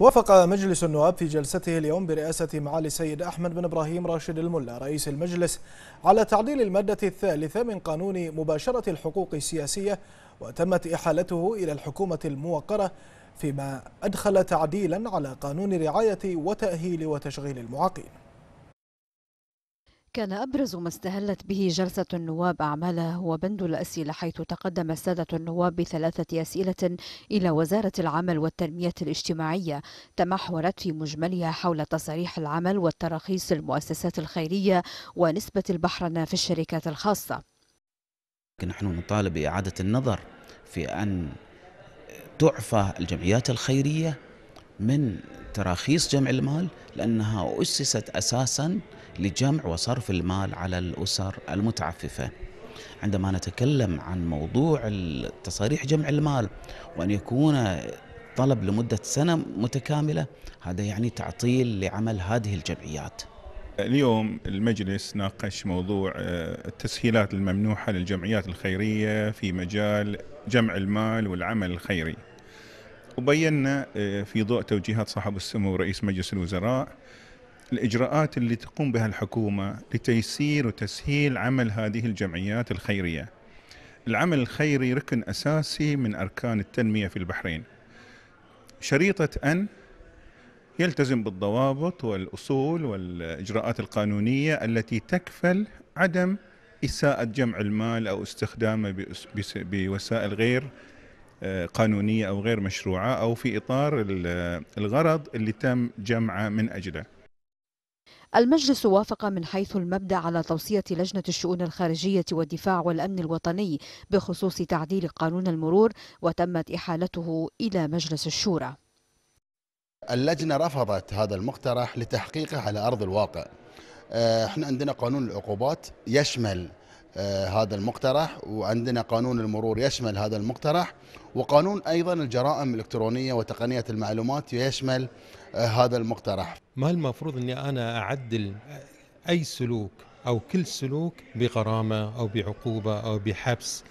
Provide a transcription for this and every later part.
وافق مجلس النواب في جلسته اليوم برئاسة معالي السيد أحمد بن إبراهيم راشد الملا رئيس المجلس على تعديل المادة الثالثة من قانون مباشرة الحقوق السياسية وتمت إحالته إلى الحكومة الموقرة فيما أدخل تعديلا على قانون رعاية وتأهيل وتشغيل المعاقين كان أبرز ما استهلت به جلسة النواب أعمالها هو بند الأسئلة حيث تقدم السادة النواب بثلاثة أسئلة إلى وزارة العمل والتنمية الاجتماعية تمحورت في مجملها حول تصاريح العمل والتراخيص المؤسسات الخيرية ونسبة البحرنة في الشركات الخاصة نحن نطالب بإعادة النظر في أن تعفى الجمعيات الخيرية من تراخيص جمع المال لأنها أسست أساسا لجمع وصرف المال على الأسر المتعففة عندما نتكلم عن موضوع التصاريح جمع المال وأن يكون طلب لمدة سنة متكاملة هذا يعني تعطيل لعمل هذه الجمعيات اليوم المجلس ناقش موضوع آه، التسهيلات الممنوحة للجمعيات الخيرية في مجال جمع المال والعمل الخيري وبينا آه، في ضوء توجيهات صاحب السمو رئيس مجلس الوزراء الإجراءات اللي تقوم بها الحكومة لتيسير وتسهيل عمل هذه الجمعيات الخيرية العمل الخيري ركن أساسي من أركان التنمية في البحرين شريطة أن يلتزم بالضوابط والأصول والإجراءات القانونية التي تكفل عدم إساءة جمع المال أو استخدامه بوسائل غير قانونيه او غير مشروعه او في اطار الغرض اللي تم جمعه من اجله. المجلس وافق من حيث المبدأ على توصية لجنة الشؤون الخارجية والدفاع والأمن الوطني بخصوص تعديل قانون المرور وتمت إحالته إلى مجلس الشورى. اللجنة رفضت هذا المقترح لتحقيقه على أرض الواقع. آه، احنا عندنا قانون العقوبات يشمل آه، هذا المقترح وعندنا قانون المرور يشمل هذا المقترح وقانون أيضا الجرائم الإلكترونية وتقنية المعلومات يشمل آه، هذا المقترح ما المفروض أني أنا أعدل أي سلوك أو كل سلوك بغرامة أو بعقوبة أو بحبس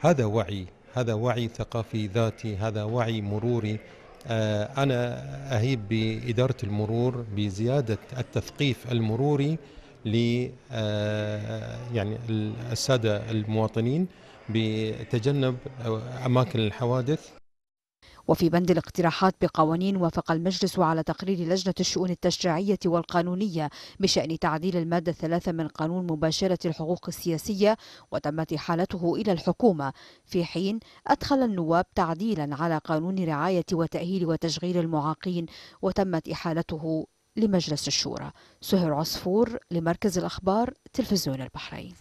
هذا وعي هذا وعي ثقافي ذاتي هذا وعي مروري آه، أنا أهيب بإدارة المرور بزيادة التثقيف المروري ل آه، يعني الساده المواطنين بتجنب اماكن الحوادث وفي بند الاقتراحات بقوانين وافق المجلس على تقرير لجنة الشؤون التشريعية والقانونية بشأن تعديل المادة الثلاثة من قانون مباشرة الحقوق السياسية وتمت حالته إلى الحكومة في حين أدخل النواب تعديلا على قانون رعاية وتأهيل وتشغيل المعاقين وتمت إحالته لمجلس الشورى سهير عصفور لمركز الأخبار تلفزيون البحرين